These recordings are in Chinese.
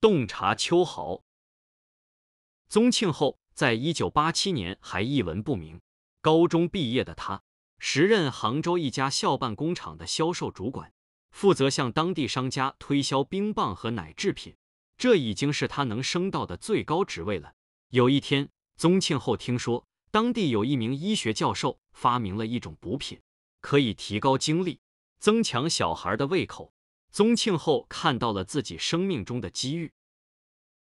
洞察秋毫。宗庆后在一九八七年还一文不名，高中毕业的他，时任杭州一家校办工厂的销售主管，负责向当地商家推销冰棒和奶制品，这已经是他能升到的最高职位了。有一天，宗庆后听说当地有一名医学教授发明了一种补品，可以提高精力，增强小孩的胃口。宗庆后看到了自己生命中的机遇。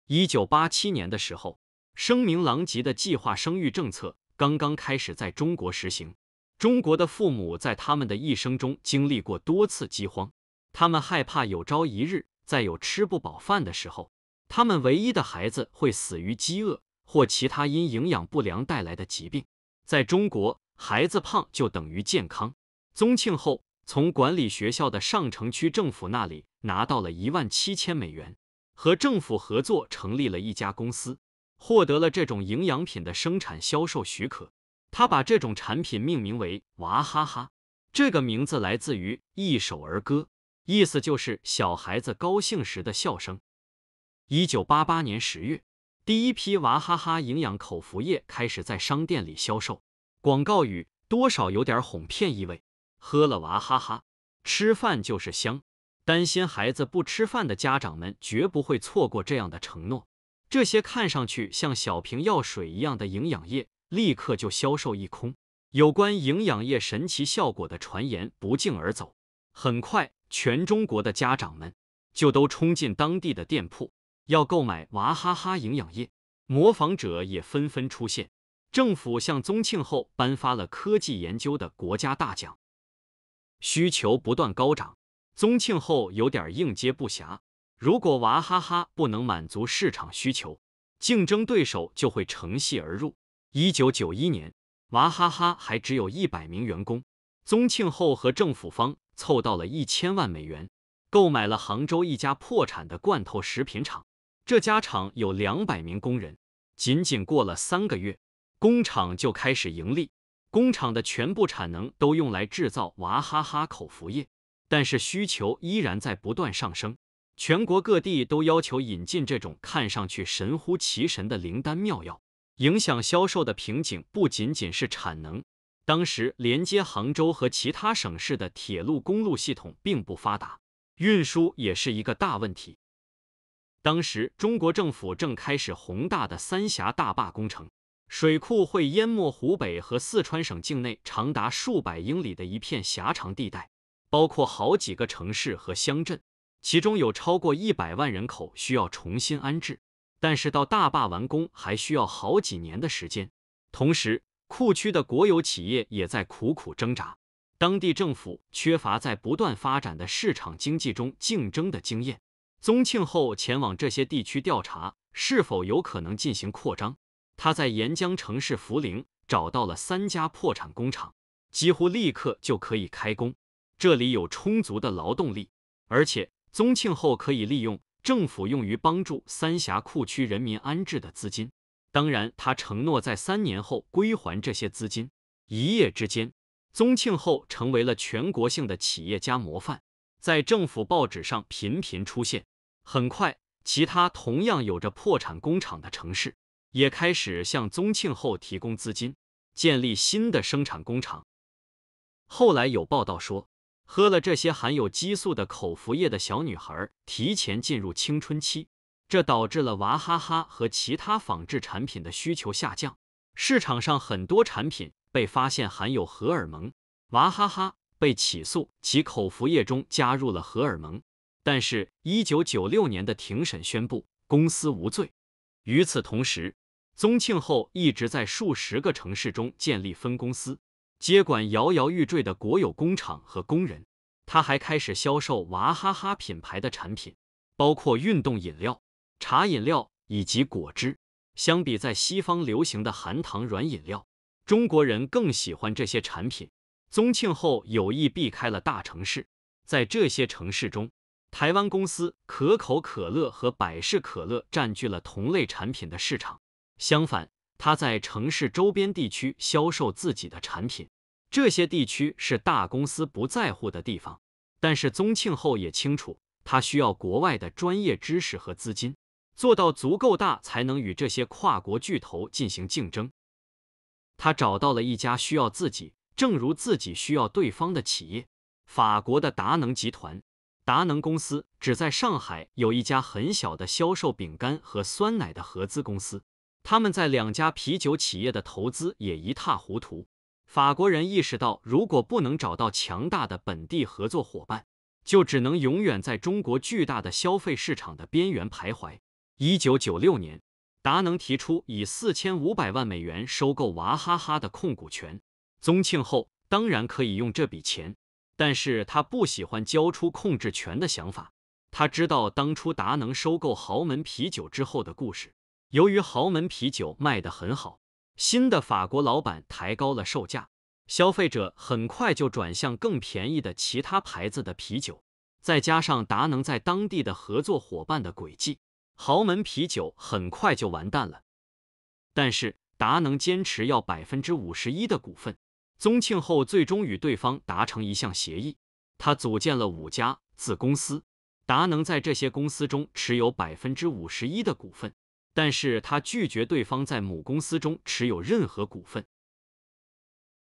一九八七年的时候，声名狼藉的计划生育政策刚刚开始在中国实行。中国的父母在他们的一生中经历过多次饥荒，他们害怕有朝一日在有吃不饱饭的时候，他们唯一的孩子会死于饥饿或其他因营养不良带来的疾病。在中国，孩子胖就等于健康。宗庆后。从管理学校的上城区政府那里拿到了一万七千美元，和政府合作成立了一家公司，获得了这种营养品的生产销售许可。他把这种产品命名为“娃哈哈”，这个名字来自于一首儿歌，意思就是小孩子高兴时的笑声。一九八八年十月，第一批娃哈哈营养口服液开始在商店里销售，广告语多少有点哄骗意味。喝了娃哈哈，吃饭就是香。担心孩子不吃饭的家长们绝不会错过这样的承诺。这些看上去像小瓶药水一样的营养液立刻就销售一空。有关营养液神奇效果的传言不胫而走，很快全中国的家长们就都冲进当地的店铺要购买娃哈哈营养液。模仿者也纷纷出现。政府向宗庆后颁发了科技研究的国家大奖。需求不断高涨，宗庆后有点应接不暇。如果娃哈哈不能满足市场需求，竞争对手就会乘隙而入。一九九一年，娃哈哈还只有一百名员工，宗庆后和政府方凑到了一千万美元，购买了杭州一家破产的罐头食品厂。这家厂有两百名工人，仅仅过了三个月，工厂就开始盈利。工厂的全部产能都用来制造娃哈哈口服液，但是需求依然在不断上升。全国各地都要求引进这种看上去神乎其神的灵丹妙药。影响销售的瓶颈不仅仅是产能，当时连接杭州和其他省市的铁路、公路系统并不发达，运输也是一个大问题。当时中国政府正开始宏大的三峡大坝工程。水库会淹没湖北和四川省境内长达数百英里的一片狭长地带，包括好几个城市和乡镇，其中有超过一百万人口需要重新安置。但是到大坝完工还需要好几年的时间。同时，库区的国有企业也在苦苦挣扎，当地政府缺乏在不断发展的市场经济中竞争的经验。宗庆后前往这些地区调查，是否有可能进行扩张。他在沿江城市涪陵找到了三家破产工厂，几乎立刻就可以开工。这里有充足的劳动力，而且宗庆后可以利用政府用于帮助三峡库区人民安置的资金。当然，他承诺在三年后归还这些资金。一夜之间，宗庆后成为了全国性的企业家模范，在政府报纸上频频出现。很快，其他同样有着破产工厂的城市。也开始向宗庆后提供资金，建立新的生产工厂。后来有报道说，喝了这些含有激素的口服液的小女孩提前进入青春期，这导致了娃哈哈和其他仿制产品的需求下降。市场上很多产品被发现含有荷尔蒙，娃哈哈被起诉其口服液中加入了荷尔蒙，但是，一九九六年的庭审宣布公司无罪。与此同时，宗庆后一直在数十个城市中建立分公司，接管摇摇欲坠的国有工厂和工人。他还开始销售娃哈哈品牌的产品，包括运动饮料、茶饮料以及果汁。相比在西方流行的含糖软饮料，中国人更喜欢这些产品。宗庆后有意避开了大城市，在这些城市中，台湾公司可口可乐和百事可乐占据了同类产品的市场。相反，他在城市周边地区销售自己的产品，这些地区是大公司不在乎的地方。但是宗庆后也清楚，他需要国外的专业知识和资金，做到足够大才能与这些跨国巨头进行竞争。他找到了一家需要自己，正如自己需要对方的企业——法国的达能集团。达能公司只在上海有一家很小的销售饼干和酸奶的合资公司。他们在两家啤酒企业的投资也一塌糊涂。法国人意识到，如果不能找到强大的本地合作伙伴，就只能永远在中国巨大的消费市场的边缘徘徊。一九九六年，达能提出以四千五百万美元收购娃哈哈的控股权。宗庆后当然可以用这笔钱，但是他不喜欢交出控制权的想法。他知道当初达能收购豪门啤酒之后的故事。由于豪门啤酒卖的很好，新的法国老板抬高了售价，消费者很快就转向更便宜的其他牌子的啤酒。再加上达能在当地的合作伙伴的诡计，豪门啤酒很快就完蛋了。但是达能坚持要百分之五十一的股份，宗庆后最终与对方达成一项协议。他组建了五家子公司，达能在这些公司中持有百分之五十一的股份。但是他拒绝对方在母公司中持有任何股份。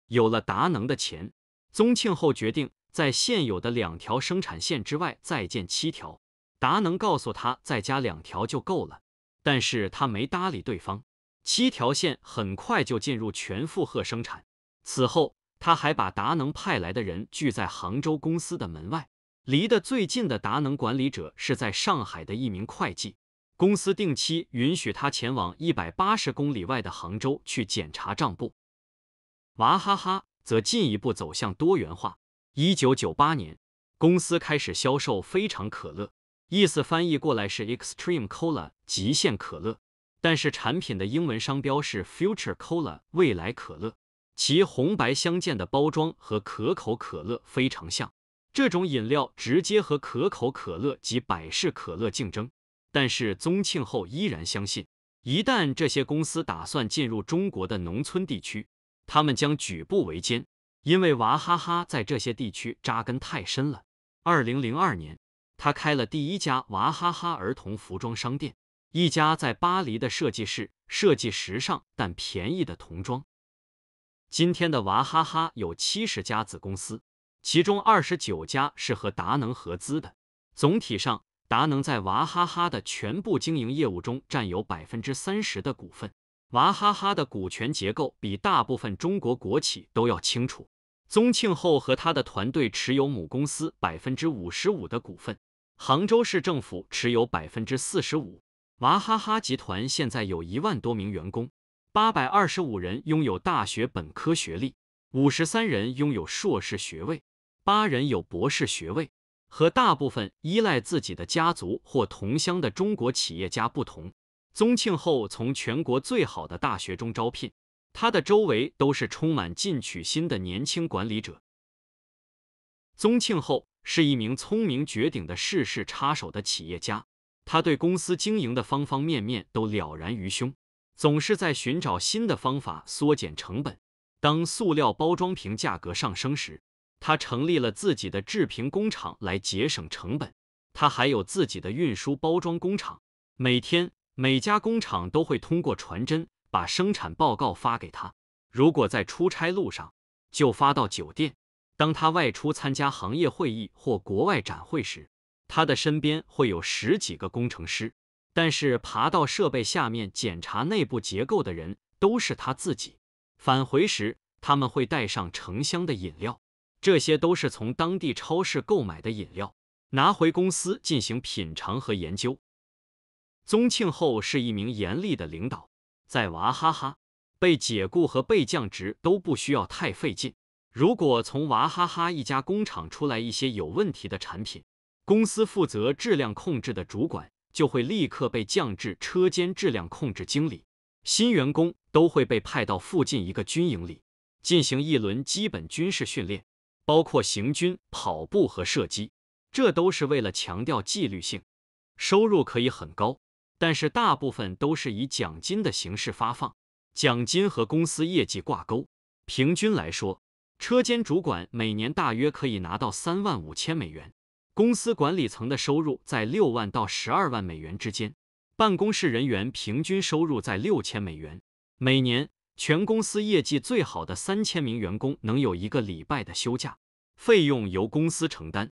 有了达能的钱，宗庆后决定在现有的两条生产线之外再建七条。达能告诉他再加两条就够了，但是他没搭理对方。七条线很快就进入全负荷生产。此后，他还把达能派来的人聚在杭州公司的门外。离得最近的达能管理者是在上海的一名会计。公司定期允许他前往一百八十公里外的杭州去检查账簿。娃哈哈则进一步走向多元化。一九九八年，公司开始销售非常可乐，意思翻译过来是 Extreme Cola 极限可乐，但是产品的英文商标是 Future Cola 未来可乐，其红白相间的包装和可口可乐非常像，这种饮料直接和可口可乐及百事可乐竞争。但是宗庆后依然相信，一旦这些公司打算进入中国的农村地区，他们将举步维艰，因为娃哈哈在这些地区扎根太深了。二零零二年，他开了第一家娃哈哈儿童服装商店，一家在巴黎的设计师设计时尚但便宜的童装。今天的娃哈哈有七十家子公司，其中二十九家是和达能合资的。总体上，达能在娃哈哈的全部经营业务中占有百分之三十的股份。娃哈哈的股权结构比大部分中国国企都要清楚。宗庆后和他的团队持有母公司百分之五十五的股份，杭州市政府持有百分之四十五。娃哈哈集团现在有一万多名员工，八百二十五人拥有大学本科学历，五十三人拥有硕士学位，八人有博士学位。和大部分依赖自己的家族或同乡的中国企业家不同，宗庆后从全国最好的大学中招聘，他的周围都是充满进取心的年轻管理者。宗庆后是一名聪明绝顶的事事插手的企业家，他对公司经营的方方面面都了然于胸，总是在寻找新的方法缩减成本。当塑料包装瓶价格上升时，他成立了自己的制瓶工厂来节省成本，他还有自己的运输包装工厂。每天每家工厂都会通过传真把生产报告发给他，如果在出差路上，就发到酒店。当他外出参加行业会议或国外展会时，他的身边会有十几个工程师，但是爬到设备下面检查内部结构的人都是他自己。返回时，他们会带上成箱的饮料。这些都是从当地超市购买的饮料，拿回公司进行品尝和研究。宗庆后是一名严厉的领导，在娃哈哈，被解雇和被降职都不需要太费劲。如果从娃哈哈一家工厂出来一些有问题的产品，公司负责质量控制的主管就会立刻被降至车间质量控制经理，新员工都会被派到附近一个军营里，进行一轮基本军事训练。包括行军、跑步和射击，这都是为了强调纪律性。收入可以很高，但是大部分都是以奖金的形式发放，奖金和公司业绩挂钩。平均来说，车间主管每年大约可以拿到三万五千美元，公司管理层的收入在六万到十二万美元之间，办公室人员平均收入在六千美元每年。全公司业绩最好的三千名员工能有一个礼拜的休假，费用由公司承担。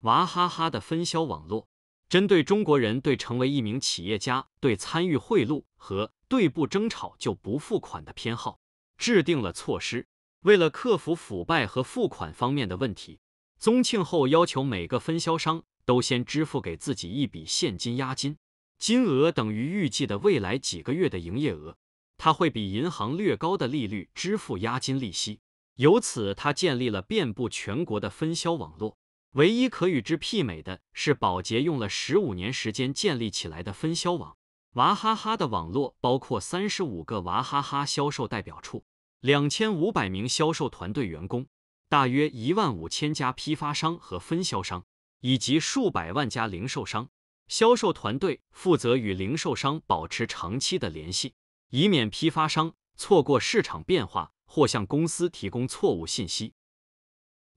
娃哈哈的分销网络针对中国人对成为一名企业家、对参与贿赂和对不争吵就不付款的偏好，制定了措施。为了克服腐败和付款方面的问题，宗庆后要求每个分销商都先支付给自己一笔现金押金，金额等于预计的未来几个月的营业额。他会比银行略高的利率支付押金利息，由此他建立了遍布全国的分销网络。唯一可与之媲美的是宝洁用了十五年时间建立起来的分销网。娃哈哈的网络包括三十五个娃哈哈销售代表处、两千五百名销售团队员工、大约一万五千家批发商和分销商，以及数百万家零售商。销售团队负责与零售商保持长期的联系。以免批发商错过市场变化或向公司提供错误信息。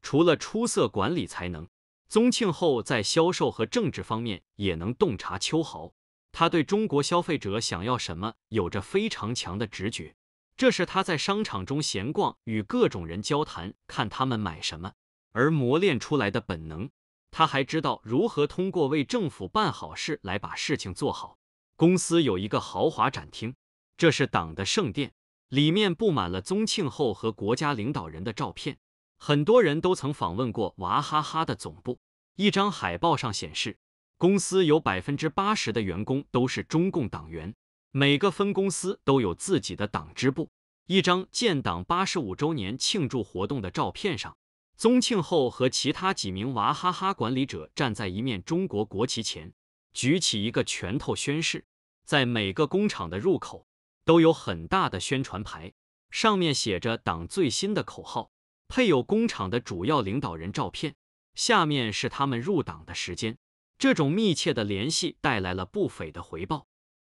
除了出色管理才能，宗庆后在销售和政治方面也能洞察秋毫。他对中国消费者想要什么有着非常强的直觉，这是他在商场中闲逛、与各种人交谈、看他们买什么而磨练出来的本能。他还知道如何通过为政府办好事来把事情做好。公司有一个豪华展厅。这是党的圣殿，里面布满了宗庆后和国家领导人的照片。很多人都曾访问过娃哈哈的总部。一张海报上显示，公司有百分之八十的员工都是中共党员，每个分公司都有自己的党支部。一张建党八十五周年庆祝活动的照片上，宗庆后和其他几名娃哈哈管理者站在一面中国国旗前，举起一个拳头宣誓。在每个工厂的入口。都有很大的宣传牌，上面写着党最新的口号，配有工厂的主要领导人照片，下面是他们入党的时间。这种密切的联系带来了不菲的回报。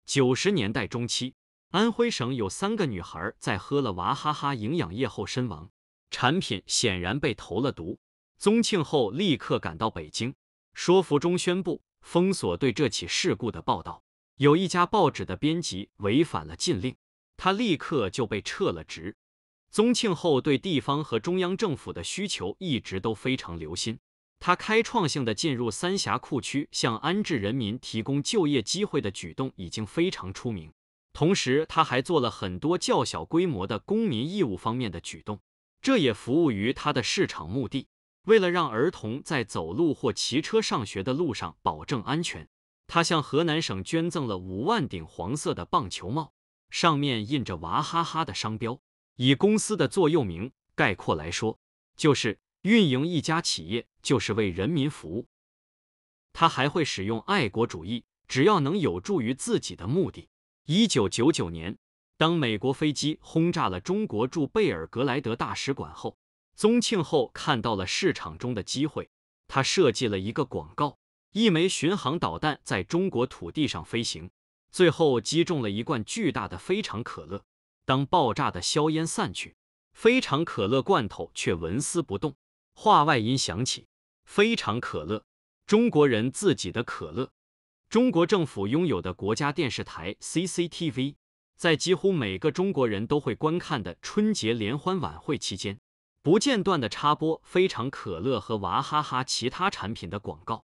九十年代中期，安徽省有三个女孩在喝了娃哈哈营养液后身亡，产品显然被投了毒。宗庆后立刻赶到北京，说服中宣部封锁对这起事故的报道。有一家报纸的编辑违反了禁令，他立刻就被撤了职。宗庆后对地方和中央政府的需求一直都非常留心。他开创性的进入三峡库区，向安置人民提供就业机会的举动已经非常出名。同时，他还做了很多较小规模的公民义务方面的举动，这也服务于他的市场目的。为了让儿童在走路或骑车上学的路上保证安全。他向河南省捐赠了五万顶黄色的棒球帽，上面印着娃哈哈的商标。以公司的座右铭概括来说，就是运营一家企业就是为人民服务。他还会使用爱国主义，只要能有助于自己的目的。一九九九年，当美国飞机轰炸了中国驻贝尔格莱德大使馆后，宗庆后看到了市场中的机会，他设计了一个广告。一枚巡航导弹在中国土地上飞行，最后击中了一罐巨大的非常可乐。当爆炸的硝烟散去，非常可乐罐头却纹丝不动。话外音响起：“非常可乐，中国人自己的可乐。”中国政府拥有的国家电视台 CCTV，在几乎每个中国人都会观看的春节联欢晚会期间，不间断的插播非常可乐和娃哈哈其他产品的广告。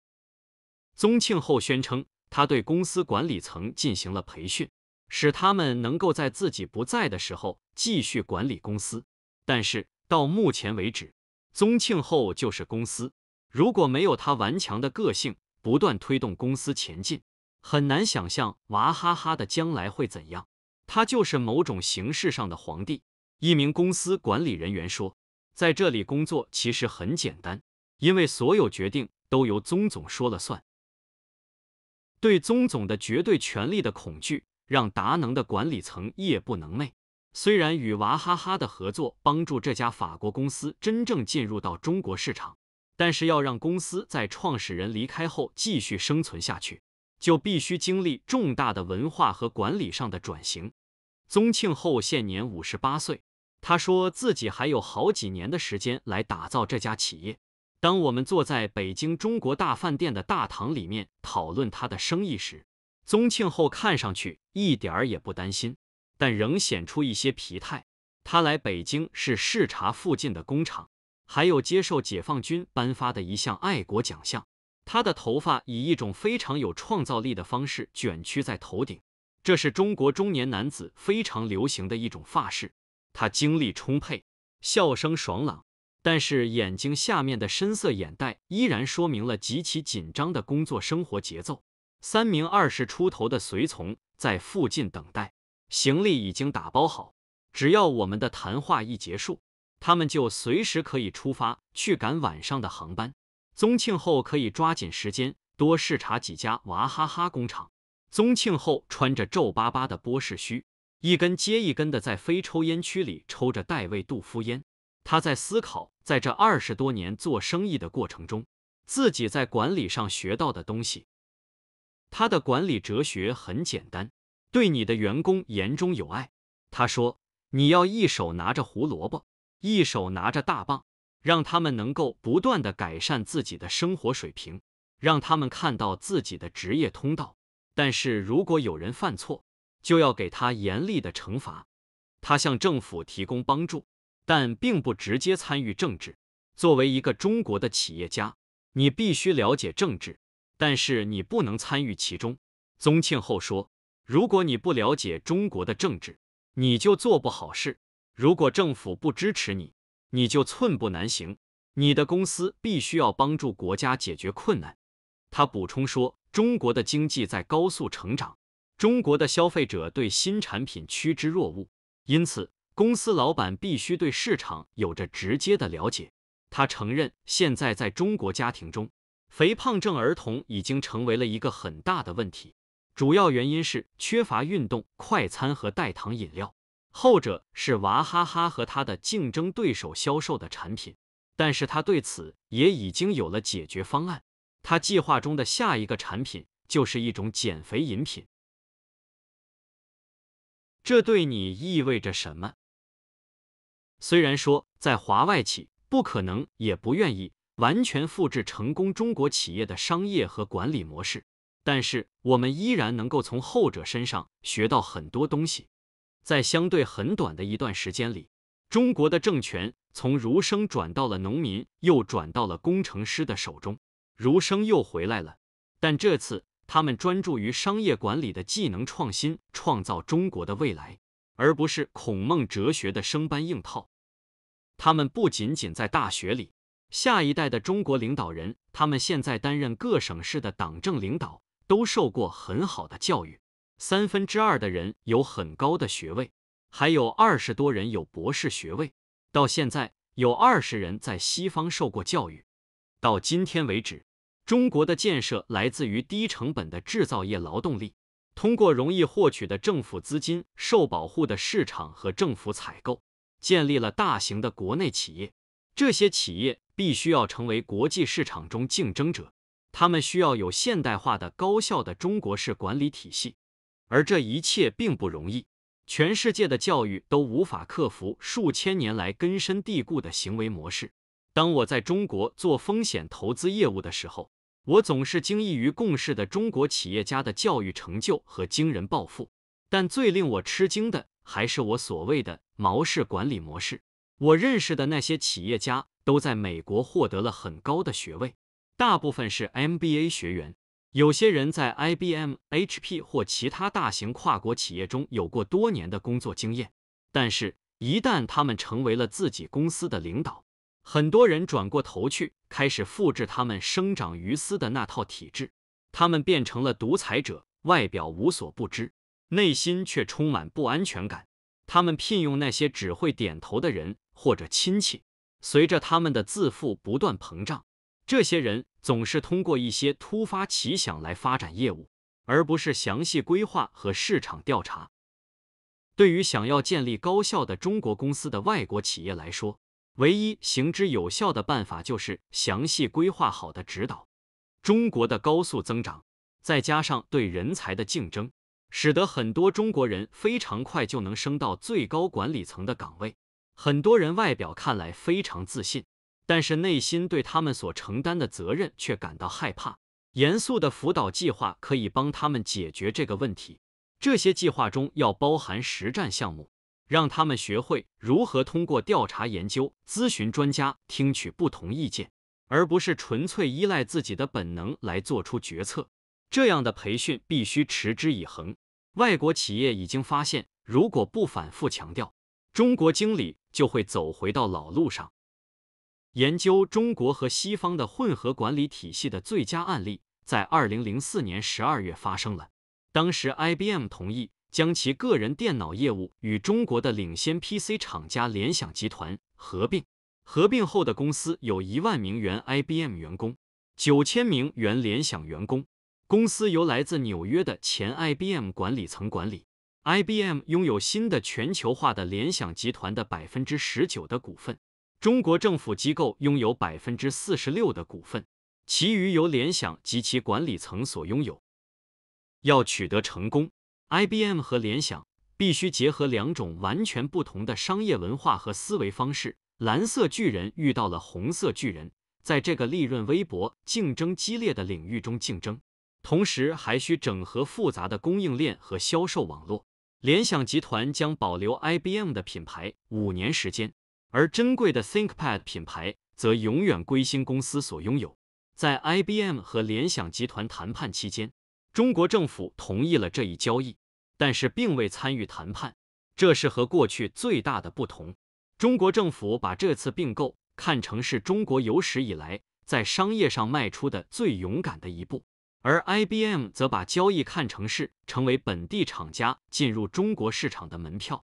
宗庆后宣称，他对公司管理层进行了培训，使他们能够在自己不在的时候继续管理公司。但是到目前为止，宗庆后就是公司。如果没有他顽强的个性，不断推动公司前进，很难想象娃哈哈的将来会怎样。他就是某种形式上的皇帝。一名公司管理人员说：“在这里工作其实很简单，因为所有决定都由宗总说了算。”对宗总的绝对权力的恐惧，让达能的管理层夜不能寐。虽然与娃哈哈的合作帮助这家法国公司真正进入到中国市场，但是要让公司在创始人离开后继续生存下去，就必须经历重大的文化和管理上的转型。宗庆后现年五十八岁，他说自己还有好几年的时间来打造这家企业。当我们坐在北京中国大饭店的大堂里面讨论他的生意时，宗庆后看上去一点儿也不担心，但仍显出一些疲态。他来北京是视察附近的工厂，还有接受解放军颁发的一项爱国奖项。他的头发以一种非常有创造力的方式卷曲在头顶，这是中国中年男子非常流行的一种发式。他精力充沛，笑声爽朗。但是眼睛下面的深色眼袋依然说明了极其紧张的工作生活节奏。三名二十出头的随从在附近等待，行李已经打包好。只要我们的谈话一结束，他们就随时可以出发去赶晚上的航班。宗庆后可以抓紧时间多视察几家娃哈哈工厂。宗庆后穿着皱巴巴的波士须，一根接一根的在非抽烟区里抽着代位杜夫烟。他在思考。在这二十多年做生意的过程中，自己在管理上学到的东西，他的管理哲学很简单：，对你的员工言中有爱。他说：“你要一手拿着胡萝卜，一手拿着大棒，让他们能够不断的改善自己的生活水平，让他们看到自己的职业通道。但是如果有人犯错，就要给他严厉的惩罚。”他向政府提供帮助。但并不直接参与政治。作为一个中国的企业家，你必须了解政治，但是你不能参与其中。宗庆后说：“如果你不了解中国的政治，你就做不好事；如果政府不支持你，你就寸步难行。你的公司必须要帮助国家解决困难。”他补充说：“中国的经济在高速成长，中国的消费者对新产品趋之若鹜，因此。”公司老板必须对市场有着直接的了解。他承认，现在在中国家庭中，肥胖症儿童已经成为了一个很大的问题。主要原因是缺乏运动、快餐和代糖饮料，后者是娃哈哈和他的竞争对手销售的产品。但是他对此也已经有了解决方案。他计划中的下一个产品就是一种减肥饮品。这对你意味着什么？虽然说，在华外企不可能也不愿意完全复制成功中国企业的商业和管理模式，但是我们依然能够从后者身上学到很多东西。在相对很短的一段时间里，中国的政权从儒生转到了农民，又转到了工程师的手中，儒生又回来了，但这次他们专注于商业管理的技能创新，创造中国的未来。而不是孔孟哲学的生搬硬套。他们不仅仅在大学里，下一代的中国领导人，他们现在担任各省市的党政领导，都受过很好的教育。三分之二的人有很高的学位，还有二十多人有博士学位。到现在，有二十人在西方受过教育。到今天为止，中国的建设来自于低成本的制造业劳动力。通过容易获取的政府资金、受保护的市场和政府采购，建立了大型的国内企业。这些企业必须要成为国际市场中竞争者，他们需要有现代化的、高效的中国式管理体系。而这一切并不容易，全世界的教育都无法克服数千年来根深蒂固的行为模式。当我在中国做风险投资业务的时候。我总是惊异于共事的中国企业家的教育成就和惊人暴富，但最令我吃惊的还是我所谓的“毛氏管理模式”。我认识的那些企业家都在美国获得了很高的学位，大部分是 MBA 学员，有些人在 IBM、HP 或其他大型跨国企业中有过多年的工作经验，但是，一旦他们成为了自己公司的领导，很多人转过头去，开始复制他们生长于斯的那套体制。他们变成了独裁者，外表无所不知，内心却充满不安全感。他们聘用那些只会点头的人或者亲戚。随着他们的自负不断膨胀，这些人总是通过一些突发奇想来发展业务，而不是详细规划和市场调查。对于想要建立高效的中国公司的外国企业来说，唯一行之有效的办法就是详细规划好的指导。中国的高速增长，再加上对人才的竞争，使得很多中国人非常快就能升到最高管理层的岗位。很多人外表看来非常自信，但是内心对他们所承担的责任却感到害怕。严肃的辅导计划可以帮他们解决这个问题。这些计划中要包含实战项目。让他们学会如何通过调查研究、咨询专家、听取不同意见，而不是纯粹依赖自己的本能来做出决策。这样的培训必须持之以恒。外国企业已经发现，如果不反复强调，中国经理就会走回到老路上。研究中国和西方的混合管理体系的最佳案例，在2004年12月发生了。当时，IBM 同意。将其个人电脑业务与中国的领先 PC 厂家联想集团合并。合并后的公司有一万名原 IBM 员工，九千名原联想员工。公司由来自纽约的前 IBM 管理层管理。IBM 拥有新的全球化的联想集团的百分之十九的股份。中国政府机构拥有百分之四十六的股份，其余由联想及其管理层所拥有。要取得成功。IBM 和联想必须结合两种完全不同的商业文化和思维方式。蓝色巨人遇到了红色巨人，在这个利润微薄、竞争激烈的领域中竞争，同时还需整合复杂的供应链和销售网络。联想集团将保留 IBM 的品牌五年时间，而珍贵的 ThinkPad 品牌则永远归新公司所拥有。在 IBM 和联想集团谈判期间。中国政府同意了这一交易，但是并未参与谈判，这是和过去最大的不同。中国政府把这次并购看成是中国有史以来在商业上迈出的最勇敢的一步，而 IBM 则把交易看成是成为本地厂家进入中国市场的门票。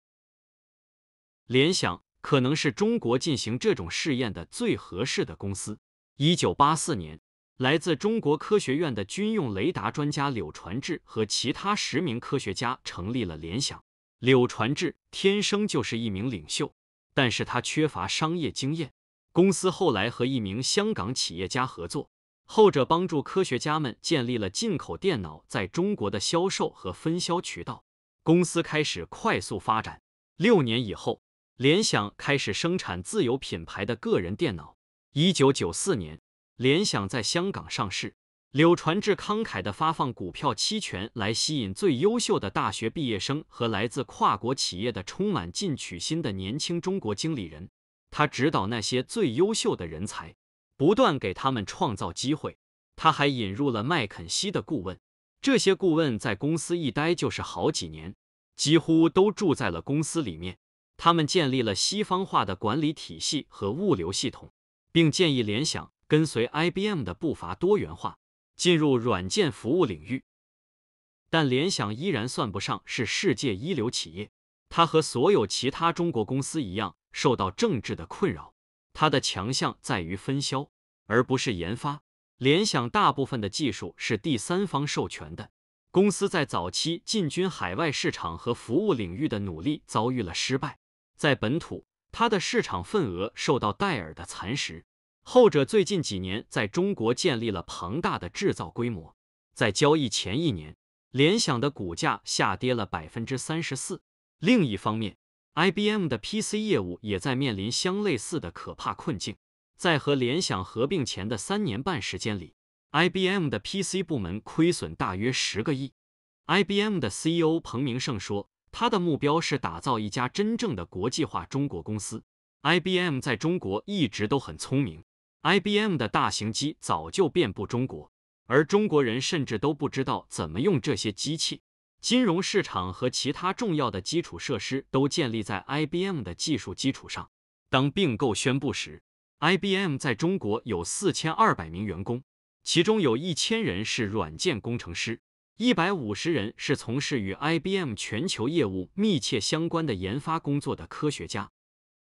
联想可能是中国进行这种试验的最合适的公司。一九八四年。来自中国科学院的军用雷达专家柳传志和其他十名科学家成立了联想。柳传志天生就是一名领袖，但是他缺乏商业经验。公司后来和一名香港企业家合作，后者帮助科学家们建立了进口电脑在中国的销售和分销渠道。公司开始快速发展。六年以后，联想开始生产自有品牌的个人电脑。一九九四年。联想在香港上市，柳传志慷慨的发放股票期权来吸引最优秀的大学毕业生和来自跨国企业的充满进取心的年轻中国经理人。他指导那些最优秀的人才，不断给他们创造机会。他还引入了麦肯锡的顾问，这些顾问在公司一待就是好几年，几乎都住在了公司里面。他们建立了西方化的管理体系和物流系统，并建议联想。跟随 IBM 的步伐多元化，进入软件服务领域，但联想依然算不上是世界一流企业。它和所有其他中国公司一样，受到政治的困扰。它的强项在于分销，而不是研发。联想大部分的技术是第三方授权的。公司在早期进军海外市场和服务领域的努力遭遇了失败。在本土，它的市场份额受到戴尔的蚕食。后者最近几年在中国建立了庞大的制造规模，在交易前一年，联想的股价下跌了百分之三十四。另一方面，IBM 的 PC 业务也在面临相类似的可怕困境。在和联想合并前的三年半时间里，IBM 的 PC 部门亏损大约十个亿。IBM 的 CEO 彭明胜说，他的目标是打造一家真正的国际化中国公司。IBM 在中国一直都很聪明。IBM 的大型机早就遍布中国，而中国人甚至都不知道怎么用这些机器。金融市场和其他重要的基础设施都建立在 IBM 的技术基础上。当并购宣布时，IBM 在中国有4200名员工，其中有一千人是软件工程师，150人是从事与 IBM 全球业务密切相关的研发工作的科学家。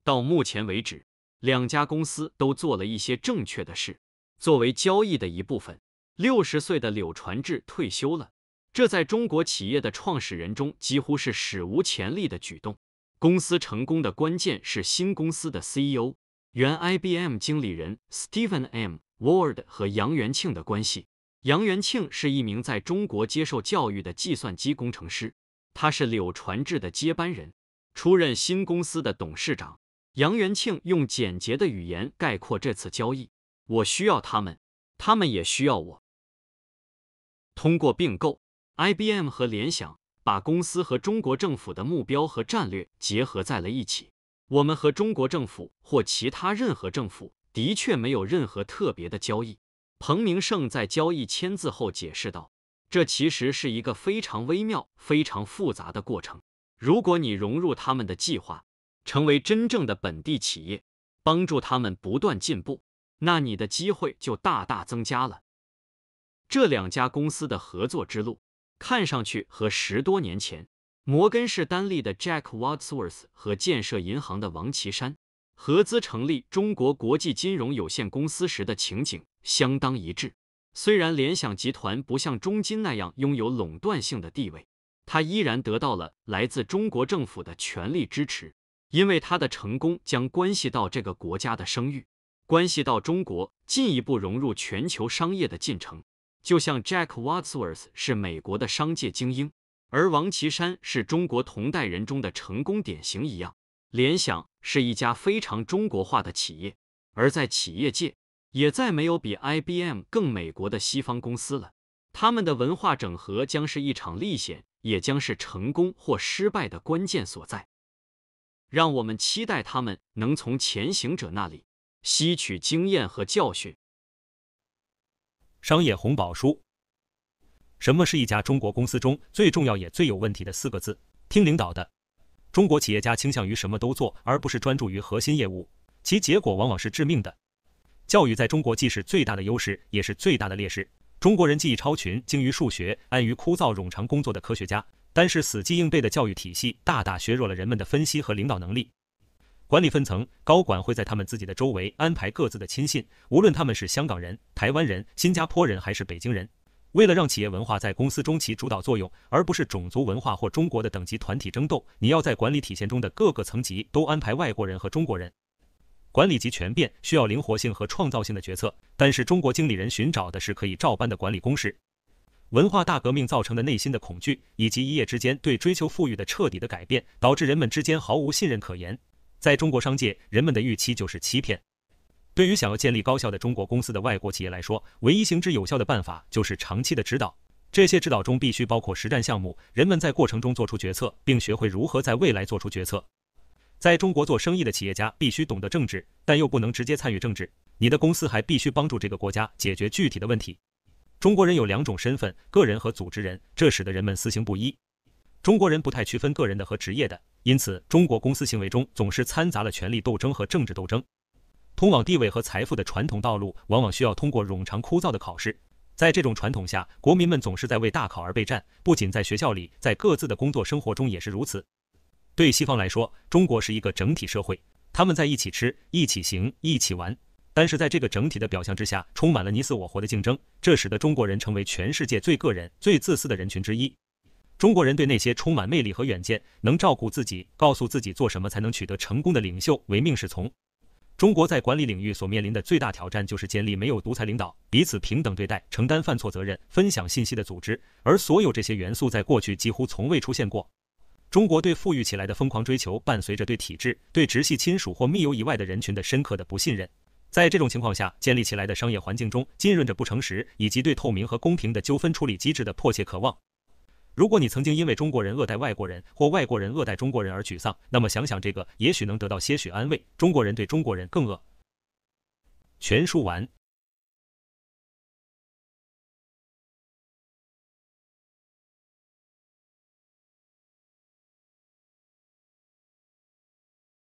到目前为止。两家公司都做了一些正确的事。作为交易的一部分，六十岁的柳传志退休了，这在中国企业的创始人中几乎是史无前例的举动。公司成功的关键是新公司的 CEO，原 IBM 经理人 Stephen M. Ward 和杨元庆的关系。杨元庆是一名在中国接受教育的计算机工程师，他是柳传志的接班人，出任新公司的董事长。杨元庆用简洁的语言概括这次交易：“我需要他们，他们也需要我。”通过并购，IBM 和联想把公司和中国政府的目标和战略结合在了一起。我们和中国政府或其他任何政府的确没有任何特别的交易。”彭明胜在交易签字后解释道：“这其实是一个非常微妙、非常复杂的过程。如果你融入他们的计划。”成为真正的本地企业，帮助他们不断进步，那你的机会就大大增加了。这两家公司的合作之路，看上去和十多年前摩根士丹利的 Jack w a t d s w o r t h 和建设银行的王岐山合资成立中国国际金融有限公司时的情景相当一致。虽然联想集团不像中金那样拥有垄断性的地位，它依然得到了来自中国政府的全力支持。因为他的成功将关系到这个国家的声誉，关系到中国进一步融入全球商业的进程。就像 Jack Watsworth 是美国的商界精英，而王岐山是中国同代人中的成功典型一样，联想是一家非常中国化的企业，而在企业界也再没有比 IBM 更美国的西方公司了。他们的文化整合将是一场历险，也将是成功或失败的关键所在。让我们期待他们能从前行者那里吸取经验和教训。商业红宝书：什么是一家中国公司中最重要也最有问题的四个字？听领导的。中国企业家倾向于什么都做，而不是专注于核心业务，其结果往往是致命的。教育在中国既是最大的优势，也是最大的劣势。中国人技艺超群，精于数学，安于枯燥冗长工作的科学家。但是死记硬背的教育体系大大削弱了人们的分析和领导能力。管理分层，高管会在他们自己的周围安排各自的亲信，无论他们是香港人、台湾人、新加坡人还是北京人。为了让企业文化在公司中起主导作用，而不是种族文化或中国的等级团体争斗，你要在管理体系中的各个层级都安排外国人和中国人。管理级全变需要灵活性和创造性的决策，但是中国经理人寻找的是可以照搬的管理公式。文化大革命造成的内心的恐惧，以及一夜之间对追求富裕的彻底的改变，导致人们之间毫无信任可言。在中国商界，人们的预期就是欺骗。对于想要建立高效的中国公司的外国企业来说，唯一行之有效的办法就是长期的指导。这些指导中必须包括实战项目，人们在过程中做出决策，并学会如何在未来做出决策。在中国做生意的企业家必须懂得政治，但又不能直接参与政治。你的公司还必须帮助这个国家解决具体的问题。中国人有两种身份，个人和组织人，这使得人们私行不一。中国人不太区分个人的和职业的，因此中国公司行为中总是掺杂了权力斗争和政治斗争。通往地位和财富的传统道路，往往需要通过冗长枯燥的考试。在这种传统下，国民们总是在为大考而备战，不仅在学校里，在各自的工作生活中也是如此。对西方来说，中国是一个整体社会，他们在一起吃，一起行，一起玩。但是在这个整体的表象之下，充满了你死我活的竞争，这使得中国人成为全世界最个人、最自私的人群之一。中国人对那些充满魅力和远见、能照顾自己、告诉自己做什么才能取得成功的领袖唯命是从。中国在管理领域所面临的最大挑战就是建立没有独裁领导、彼此平等对待、承担犯错责任、分享信息的组织，而所有这些元素在过去几乎从未出现过。中国对富裕起来的疯狂追求，伴随着对体制、对直系亲属或密友以外的人群的深刻的不信任。在这种情况下建立起来的商业环境中，浸润着不诚实以及对透明和公平的纠纷处理机制的迫切渴望。如果你曾经因为中国人恶待外国人或外国人恶待中国人而沮丧，那么想想这个，也许能得到些许安慰：中国人对中国人更恶。全书完。